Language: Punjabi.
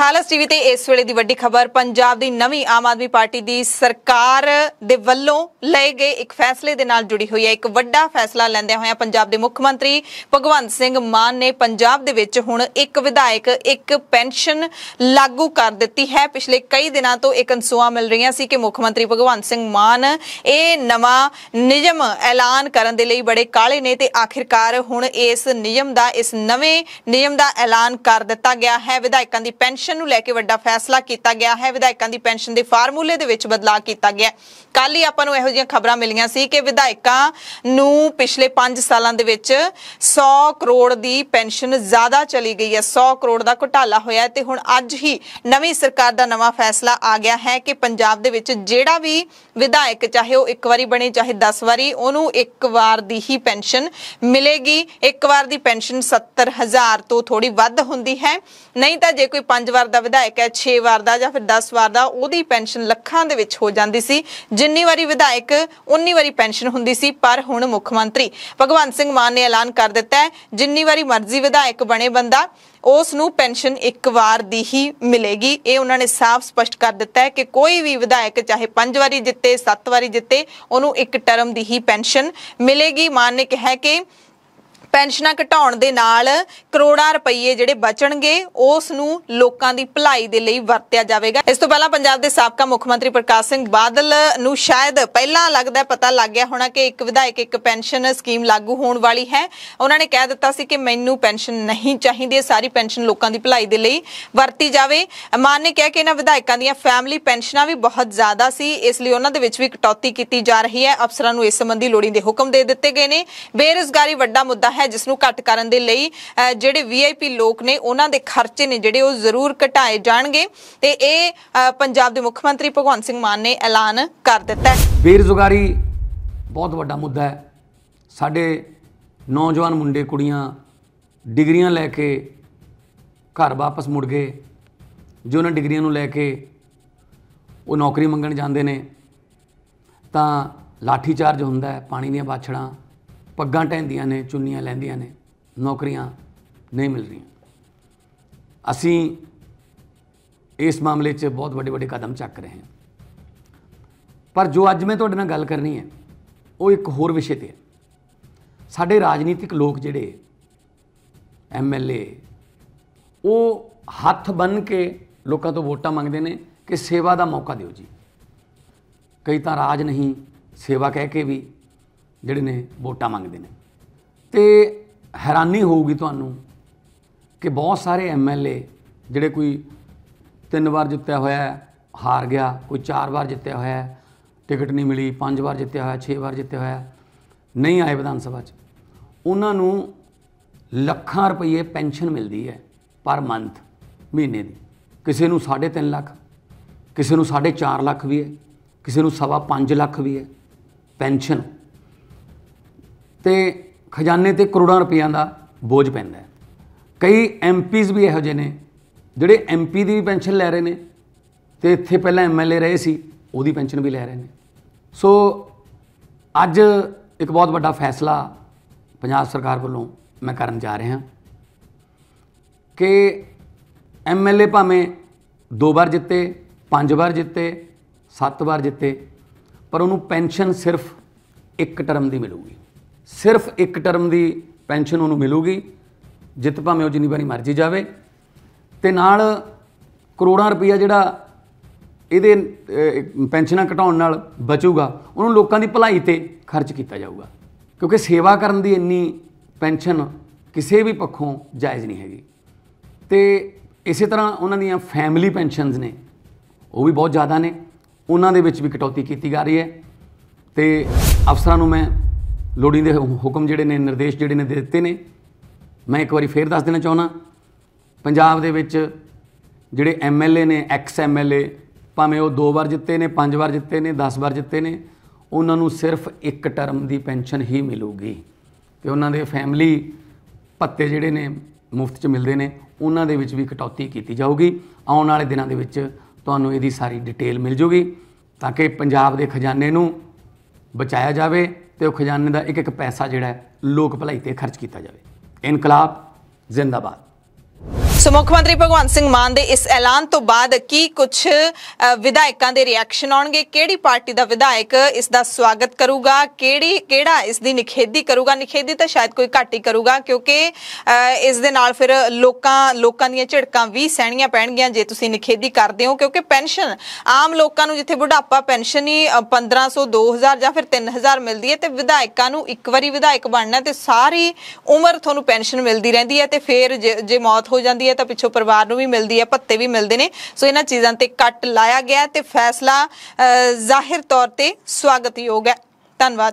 ਖਾਲਸ ਟੀਵੀ ਤੇ ਇਸ ਵੇਲੇ ਦੀ ਵੱਡੀ ਖਬਰ ਪੰਜਾਬ ਦੀ ਨਵੀਂ ਆਮ ਆਦਮੀ ਪਾਰਟੀ ਦੀ ਸਰਕਾਰ ਦੇ ਵੱਲੋਂ ਲਏ ਗਏ ਇੱਕ ਫੈਸਲੇ ਦੇ ਨਾਲ ਜੁੜੀ ਹੋਈ ਹੈ ਇੱਕ ਵੱਡਾ ਫੈਸਲਾ ਲੈਂਦੇ ਹੋਏ ਪੰਜਾਬ ਦੇ ਮੁੱਖ ਮੰਤਰੀ ਭਗਵੰਤ ਸਿੰਘ ਮਾਨ ਨੇ ਪੰਜਾਬ ਦੇ ਵਿੱਚ ਹੁਣ ਇੱਕ ਵਿਧਾਇਕ ਇੱਕ ਪੈਨਸ਼ਨ ਲਾਗੂ ਕਰ ਦਿੱਤੀ ਹੈ ਪਿਛਲੇ ਕਈ ਦਿਨਾਂ ਤੋਂ ਇੱਕ ਅਨਸੂਆ ਮਿਲ ਰਹੀਆਂ ਸੀ ਕਿ ਮੁੱਖ ਮੰਤਰੀ ਭਗਵੰਤ ਸਿੰਘ ਮਾਨ ਇਹ ਨਵਾਂ ਨਿਯਮ ਐਲਾਨ ਕਰਨ ਦੇ ਲਈ ਬੜੇ ਕਾਲੇ ਨੇ ਤੇ ਆਖਿਰਕਾਰ ਹੁਣ ਇਸ ਨਿਯਮ ਦਾ ਇਸ ਨਵੇਂ ਨਿਯਮ ਦਾ ਐਲਾਨ ਕਰ ਦਿੱਤਾ ਗਿਆ ਹੈ ਵਿਧਾਇਕਾਂ ਦੀ ਪੈਨਸ਼ਨ ਪੈਨਸ਼ਨ ਨੂੰ ਲੈ ਕੇ ਵੱਡਾ ਫੈਸਲਾ ਕੀਤਾ ਗਿਆ ਹੈ ਵਿਧਾਇਕਾਂ ਦੀ ਪੈਨਸ਼ਨ ਦੇ ਫਾਰਮੂਲੇ ਦੇ ਵਿੱਚ ਬਦਲਾਅ ਕੀਤਾ ਗਿਆ ਕੱਲ ਹੀ ਆਪਾਂ ਨੂੰ ਇਹੋ ਜਿਹੀਆਂ ਖਬਰਾਂ ਮਿਲੀਆਂ ਸੀ ਕਿ ਵਿਧਾਇਕਾਂ ਨੂੰ ਪਿਛਲੇ 5 ਸਾਲਾਂ ਦੇ ਵਿੱਚ 100 ਕਰੋੜ ਦੀ ਪੈਨਸ਼ਨ ਜ਼ਿਆਦਾ ਚਲੀ ਗਈ ਹੈ 100 ਕਰੋੜ ਦਾ ਘੁਟਾਲਾ ਹੋਇਆ ਤੇ ਹੁਣ ਅੱਜ ਹੀ ਨਵੀਂ ਸਰਕਾਰ ਦਾ ਨਵਾਂ ਫੈਸਲਾ ਆ ਗਿਆ ਹੈ ਕਿ ਪੰਜਾਬ ਦੇ ਵਿੱਚ ਜਿਹੜਾ ਵੀ ਵਿਧਾਇਕ ਚਾਹੇ ਉਹ ਇੱਕ ਵਾਰੀ ਬਣੇ ਚਾਹੇ 10 ਵਾਰੀ ਉਹਨੂੰ ਇੱਕ ਵਾਰ ਦੀ ਹੀ ਪੈਨਸ਼ਨ ਮਿਲੇਗੀ ਇੱਕ ਵਾਰ ਦੀ ਪੈਨਸ਼ਨ 70000 ਤੋਂ ਥੋੜੀ ਵੱਧ ਹੁੰਦੀ ਹੈ ਨਹੀਂ ਤਾਂ ਜੇ ਕੋਈ ਪੰਜ ਵਾਰ ਦਾ ਵਿਧਾਇਕ ਹੈ 6 ਵਾਰ ਦਾ ਜਾਂ ਫਿਰ 10 ਵਾਰ ਦਾ ਉਹਦੀ ਪੈਨਸ਼ਨ ਲੱਖਾਂ ਦੇ ਵਿੱਚ ਹੋ ਜਾਂਦੀ ਸੀ ਜਿੰਨੀ ਵਾਰੀ ਵਿਧਾਇਕ ਉਨੀ ਵਾਰੀ ਪੈਨਸ਼ਨ ਹੁੰਦੀ ਸੀ ਪਰ ਹੁਣ ਮੁੱਖ ਮੰਤਰੀ ਭਗਵੰਤ ਸਿੰਘ ਮਾਨ ਨੇ ਐਲਾਨ ਕਰ ਦਿੱਤਾ ਹੈ ਜਿੰਨੀ ਵਾਰੀ ਮਰਜ਼ੀ ਵਿਧਾਇਕ ਬਣੇ ਬੰਦਾ ਉਸ ਨੂੰ ਪੈਨਸ਼ਨ ਇੱਕ ਵਾਰ ਦੀ ਹੀ ਮਿਲੇਗੀ ਇਹ ਉਹਨਾਂ ਨੇ ਸਾਫ਼ ਸਪਸ਼ਟ ਕਰ ਦਿੱਤਾ ਹੈ ਕਿ ਕੋਈ ਵੀ ਵਿਧਾਇਕ ਚਾਹੇ 5 ਵਾਰੀ ਜਿੱਤੇ 7 ਵਾਰੀ ਜਿੱਤੇ ਉਹਨੂੰ ਇੱਕ ਟਰਮ ਦੀ ਹੀ ਪੈਨਸ਼ਨ ਮਿਲੇਗੀ ਮਾਨ ਨੇ ਕਿਹਾ ਕਿ ਪੈਨਸ਼ਨਾਂ ਘਟਾਉਣ ਦੇ ਨਾਲ ਕਰੋੜਾਂ ਰੁਪਏ ਜਿਹੜੇ ਬਚਣਗੇ ਉਸ ਨੂੰ ਲੋਕਾਂ ਦੀ ਭਲਾਈ ਦੇ ਲਈ ਵਰਤਿਆ ਜਾਵੇਗਾ ਇਸ ਤੋਂ ਪਹਿਲਾਂ ਪੰਜਾਬ ਦੇ ਸਾਬਕਾ ਮੁੱਖ ਮੰਤਰੀ ਪ੍ਰਕਾਸ਼ ਸਿੰਘ ਬਾਦਲ ਨੂੰ ਸ਼ਾਇਦ ਪਹਿਲਾਂ ਲੱਗਦਾ ਪਤਾ ਲੱਗ ਗਿਆ ਹੋਣਾ ਕਿ ਇੱਕ ਵਿਧਾਇਕ ਇੱਕ ਪੈਨਸ਼ਨ ਸਕੀਮ ਲਾਗੂ ਹੋਣ ਵਾਲੀ ਹੈ ਉਹਨਾਂ ਨੇ ਕਹਿ ਦਿੱਤਾ ਸੀ ਕਿ ਮੈਨੂੰ ਪੈਨਸ਼ਨ ਨਹੀਂ ਚਾਹੀਦੀ ਇਹ ਸਾਰੀ ਪੈਨਸ਼ਨ ਲੋਕਾਂ ਦੀ ਭਲਾਈ ਦੇ ਲਈ ਵਰਤੀ ਜਾਵੇ ਮਾਨ ਨੇ ਕਿਹਾ ਕਿ ਇਹਨਾਂ ਵਿਧਾਇਕਾਂ ਦੀਆਂ ਫੈਮਿਲੀ ਪੈਨਸ਼ਨਾਂ ਵੀ ਬਹੁਤ ਜ਼ਿਆਦਾ ਸੀ ਇਸ ਲਈ ਉਹਨਾਂ ਦੇ ਵਿੱਚ ਵੀ ਕਟੌਤੀ ਕੀਤੀ ਜਾ ਰਹੀ ਹੈ ਅਫਸਰਾਂ ਨੂੰ ਇਸ ਸੰਬੰਧੀ ਲੋੜੀਂਦੇ ਹੁਕਮ ਦੇ ਦਿੱਤੇ ਗਏ ਨੇ ਬੇਰੋਜ਼ਗਾਰੀ ਵੱਡਾ ਮੁੱਦਾ ਹੈ ਹੈ ਜਿਸ ਨੂੰ ਘਟ ਕਰਨ ਦੇ ਲਈ ਜਿਹੜੇ ਵੀਆਈਪੀ ਲੋਕ ਨੇ ਉਹਨਾਂ ਦੇ ਖਰਚੇ ਨੇ ਜਿਹੜੇ ਉਹ ਜ਼ਰੂਰ ਘਟਾਏ ਜਾਣਗੇ ਤੇ ਇਹ ਪੰਜਾਬ ਦੇ ਮੁੱਖ ਮੰਤਰੀ ਭਗਵੰਤ ਸਿੰਘ ਮਾਨ ਨੇ ਐਲਾਨ ਕਰ ਦਿੱਤਾ ਹੈ ਬੇਰੁਜ਼ਗਾਰੀ ਬਹੁਤ ਵੱਡਾ ਮੁੱਦਾ ਹੈ ਸਾਡੇ ਨੌਜਵਾਨ ਮੁੰਡੇ ਕੁੜੀਆਂ ਡਿਗਰੀਆਂ ਲੈ ਕੇ ਘਰ ਵਾਪਸ ਮੁੜ ਗਏ ਜੋ ਉਹਨਾਂ ਡਿਗਰੀਆਂ ਨੂੰ ਲੈ ਕੇ ਉਹ ਨੌਕਰੀ ਮੰਗਣ ਜਾਂਦੇ ਨੇ ਤਾਂ ਲਾਠੀ ਚਾਰਜ ਹੁੰਦਾ ਹੈ ਪਾਣੀ ਦੀਆਂ ਬਾਛੜਾਂ ਪੱਗਾਂ ਟੈਂਦੀਆਂ ਨੇ ਚੁੰਨੀਆਂ ਲੈਂਦੀਆਂ ਨੇ ਨੌਕਰੀਆਂ ਨਹੀਂ ਮਿਲ ਰਹੀਆਂ ਅਸੀਂ ਇਸ ਮਾਮਲੇ 'ਚ ਬਹੁਤ ਵੱਡੇ ਵੱਡੇ ਕਦਮ ਚੱਕ ਰਹੇ ਹਾਂ ਪਰ ਜੋ ਅੱਜ ਮੈਂ ਤੁਹਾਡੇ ਨਾਲ ਗੱਲ ਕਰਨੀ ਹੈ ਉਹ ਇੱਕ ਹੋਰ ਵਿਸ਼ੇ ਤੇ ਹੈ ਸਾਡੇ ਰਾਜਨੀਤਿਕ ਲੋਕ ਜਿਹੜੇ ਐਮਐਲਏ ਉਹ ਹੱਥ ਬੰਨ ਕੇ ਲੋਕਾਂ ਤੋਂ ਵੋਟਾਂ ਮੰਗਦੇ ਨੇ ਕਿ ਸੇਵਾ ਦਾ ਮੌਕਾ ਦਿਓ ਜੀ ਕਈ ਤਾਂ ਰਾਜ ਨਹੀਂ ਸੇਵਾ ਕਹਿ ਕੇ ਵੀ ਜਿਹੜੇ ਨੇ ਵੋਟਾਂ ਮੰਗਦੇ ਨੇ ਤੇ ਹੈਰਾਨੀ ਹੋਊਗੀ ਤੁਹਾਨੂੰ ਕਿ ਬਹੁਤ ਸਾਰੇ ਐਮਐਲਏ ਜਿਹੜੇ ਕੋਈ ਤਿੰਨ ਵਾਰ ਜਿੱਤਿਆ ਹੋਇਆ ਹਾਰ ਗਿਆ ਕੋਈ ਚਾਰ ਵਾਰ ਜਿੱਤਿਆ ਹੋਇਆ ਟਿਕਟ ਨਹੀਂ ਮਿਲੀ ਪੰਜ ਵਾਰ ਜਿੱਤਿਆ ਹੋਇਆ ਛੇ ਵਾਰ ਜਿੱਤਿਆ ਹੋਇਆ ਨਹੀਂ ਆਏ ਵਿਧਾਨ ਸਭਾ 'ਚ ਉਹਨਾਂ ਨੂੰ ਲੱਖਾਂ ਰੁਪਏ ਪੈਨਸ਼ਨ ਮਿਲਦੀ ਹੈ ਪਰ ਮੰਥ ਮਹੀਨੇ ਦੀ ਕਿਸੇ ਨੂੰ 3.5 ਲੱਖ ਕਿਸੇ ਨੂੰ 4.5 ਲੱਖ ਵੀ ਹੈ ਕਿਸੇ ਨੂੰ 5.5 ਲੱਖ ਵੀ ਹੈ ਪੈਨਸ਼ਨ ਤੇ ਖਜ਼ਾਨੇ ਤੇ ਕਰੋੜਾਂ ਰੁਪਈਆਂ ਦਾ ਬੋਝ ਪੈਂਦਾ ਹੈ ਕਈ ਐਮਪੀਜ਼ ਵੀ ਇਹੋ ਜਿਹੇ ਨੇ ਜਿਹੜੇ ਐਮਪੀ ਦੀ ਵੀ ਪੈਨਸ਼ਨ ਲੈ ਰਹੇ ਨੇ ਤੇ ਇੱਥੇ ਪਹਿਲਾਂ ਐਮਐਲਏ ਰਹੇ ਸੀ ਉਹਦੀ ਪੈਨਸ਼ਨ ਵੀ ਲੈ ਰਹੇ ਨੇ ਸੋ ਅੱਜ ਇੱਕ ਬਹੁਤ ਵੱਡਾ ਫੈਸਲਾ ਪੰਜਾਬ ਸਰਕਾਰ ਵੱਲੋਂ ਮੈਂ ਕਰਨ ਜਾ ਰਿਹਾ ਹਾਂ ਕਿ ਐਮਐਲਏ ਭਾਵੇਂ ਦੋ ਵਾਰ ਜਿੱਤੇ ਪੰਜ ਵਾਰ ਜਿੱਤੇ ਸੱਤ ਵਾਰ ਜਿੱਤੇ ਪਰ ਉਹਨੂੰ ਪੈਨਸ਼ਨ ਸਿਰਫ ਇੱਕ ਟਰਮ ਦੀ ਮਿਲੂਗੀ ਸਿਰਫ ਇੱਕ ਟਰਮ ਦੀ ਪੈਨਸ਼ਨ ਉਹਨੂੰ ਮਿਲੂਗੀ ਜਿੱਤ ਭਾਵੇਂ ਉਹ ਜਿੰਨੀ ਵਾਰੀ ਮਰਜ਼ੀ ਜਾਵੇ ਤੇ ਨਾਲ ਕਰੋੜਾਂ ਰੁਪਈਆ ਜਿਹੜਾ ਇਹਦੇ ਪੈਨਸ਼ਨਾਂ ਘਟਾਉਣ ਨਾਲ ਬਚੂਗਾ ਉਹਨੂੰ ਲੋਕਾਂ ਦੀ ਭਲਾਈ ਤੇ ਖਰਚ ਕੀਤਾ ਜਾਊਗਾ ਕਿਉਂਕਿ ਸੇਵਾ ਕਰਨ ਦੀ ਇੰਨੀ ਪੈਨਸ਼ਨ ਕਿਸੇ ਵੀ ਪੱਖੋਂ ਜਾਇਜ਼ ਨਹੀਂ ਹੈਗੀ ਤੇ ਇਸੇ ਤਰ੍ਹਾਂ ਉਹਨਾਂ ਦੀਆਂ ਫੈਮਿਲੀ ਪੈਨਸ਼ਨਸ ਨੇ ਉਹ ਵੀ ਬਹੁਤ ਜ਼ਿਆਦਾ ਨੇ ਉਹਨਾਂ ਦੇ ਵਿੱਚ ਵੀ ਕਟੌਤੀ ਕੀਤੀ ਜਾ ਰਹੀ ਹੈ ਤੇ ਅਫਸਰਾਂ ਨੂੰ ਮੈਂ ਲੋੜੀਂਦੇ ਹੁਕਮ ਜਿਹੜੇ ਨੇ ਨਿਰਦੇਸ਼ ਜਿਹੜੇ ਨੇ ਦਿੱਤੇ ਨੇ ਮੈਂ ਇੱਕ ਵਾਰੀ ਫੇਰ ਦੱਸ ਦੇਣਾ ਚਾਹੁੰਦਾ ਪੰਜਾਬ ਦੇ ਵਿੱਚ ਜਿਹੜੇ ਐਮਐਲਏ ਨੇ ਐਕਸ ਐਮਐਲਏ ਭਾਵੇਂ ਉਹ ਦੋ ਵਾਰ ਜਿੱਤੇ ਨੇ ਪੰਜ ਵਾਰ ਜਿੱਤੇ ਨੇ 10 ਵਾਰ ਜਿੱਤੇ ਨੇ ਉਹਨਾਂ ਨੂੰ ਸਿਰਫ ਇੱਕ ਟਰਮ ਦੀ ਪੈਨਸ਼ਨ ਹੀ ਮਿਲੂਗੀ ਤੇ ਉਹਨਾਂ ਦੇ ਫੈਮਿਲੀ ਪੱਤੇ ਜਿਹੜੇ ਨੇ ਮੁਫਤ 'ਚ ਮਿਲਦੇ ਨੇ ਉਹਨਾਂ ਦੇ ਵਿੱਚ ਵੀ ਕਟੌਤੀ ਕੀਤੀ ਜਾਊਗੀ ਆਉਣ ਵਾਲੇ ਦਿਨਾਂ ਦੇ ਵਿੱਚ ਤੁਹਾਨੂੰ ਇਹਦੀ ਸਾਰੀ ਡਿਟੇਲ ਮਿਲ ਜੂਗੀ ਤਾਂ ਕਿ ਪੰਜਾਬ ਦੇ ਖਜ਼ਾਨੇ ਨੂੰ ਬਚਾਇਆ ਜਾਵੇ ਤੇ ਉਹ ਖਜ਼ਾਨੇ ਦਾ ਇੱਕ ਇੱਕ ਪੈਸਾ ਜਿਹੜਾ ਲੋਕ ਭਲਾਈ ਤੇ ਖਰਚ ਕੀਤਾ ਜਾਵੇ ਇਨਕਲਾਬ ਜ਼ਿੰਦਾਬਾਦ ਸੋ ਮੁੱਖ ਮੰਤਰੀ ਭਗਵੰਤ ਸਿੰਘ ਮਾਨ ਦੇ ਇਸ ਐਲਾਨ ਤੋਂ ਬਾਅਦ ਕੀ ਕੁਝ ਵਿਧਾਇਕਾਂ ਦੇ ਰਿਐਕਸ਼ਨ ਆਉਣਗੇ ਕਿਹੜੀ ਪਾਰਟੀ ਦਾ ਵਿਧਾਇਕ ਇਸ ਦਾ ਸਵਾਗਤ ਕਰੂਗਾ ਕਿਹੜੀ ਕਿਹੜਾ ਇਸ ਦੀ ਨਿਖੇਧੀ ਕਰੂਗਾ ਨਿਖੇਧੀ ਤਾਂ ਸ਼ਾਇਦ ਕੋਈ ਘੱਟ ਹੀ ਕਰੂਗਾ ਕਿਉਂਕਿ ਇਸ ਦੇ ਨਾਲ ਫਿਰ ਲੋਕਾਂ ਲੋਕਾਂ ਦੀਆਂ ਝਿੜਕਾਂ ਵੀ ਸਹਿਣੀਆਂ ਪੈਣਗੀਆਂ ਜੇ ਤੁਸੀਂ ਨਿਖੇਧੀ ਕਰਦੇ ਹੋ ਕਿਉਂਕਿ ਪੈਨਸ਼ਨ ਆਮ ਲੋਕਾਂ ਨੂੰ ਜਿੱਥੇ ਬੁਢਾਪਾ ਪੈਨਸ਼ਨ ਹੀ 1500 2000 ਜਾਂ ਫਿਰ 3000 ਮਿਲਦੀ ਹੈ ਤੇ ਵਿਧਾਇਕਾਂ ਨੂੰ ਇੱਕ ਵਾਰੀ ਵਿਧਾਇਕ ਬਣਨਾ ਤੇ ਸਾਰੀ ਉਮਰ ਤੁਹਾਨੂੰ ਪੈਨਸ਼ਨ ਮਿਲਦੀ ਰਹਿੰਦੀ ਹੈ ਤੇ ਫਿਰ ਜੇ ਮੌਤ ਹੋ ਜਾਂਦੀ ਹੈ ਤਾਂ ਪਿੱਛੋਂ ਪਰਿਵਾਰ ਨੂੰ ਵੀ ਮਿਲਦੀ ਹੈ ਭੱਤੇ ਵੀ ਮਿਲਦੇ ਨੇ ਸੋ ਇਹਨਾਂ ਚੀਜ਼ਾਂ ਤੇ ਕੱਟ ਲਾਇਆ ਗਿਆ ਤੇ ਫੈਸਲਾ ਜ਼ਾਹਿਰ ਤੌਰ ਤੇ ਸਵਾਗਤਯੋਗ ਹੈ ਧੰਨਵਾਦ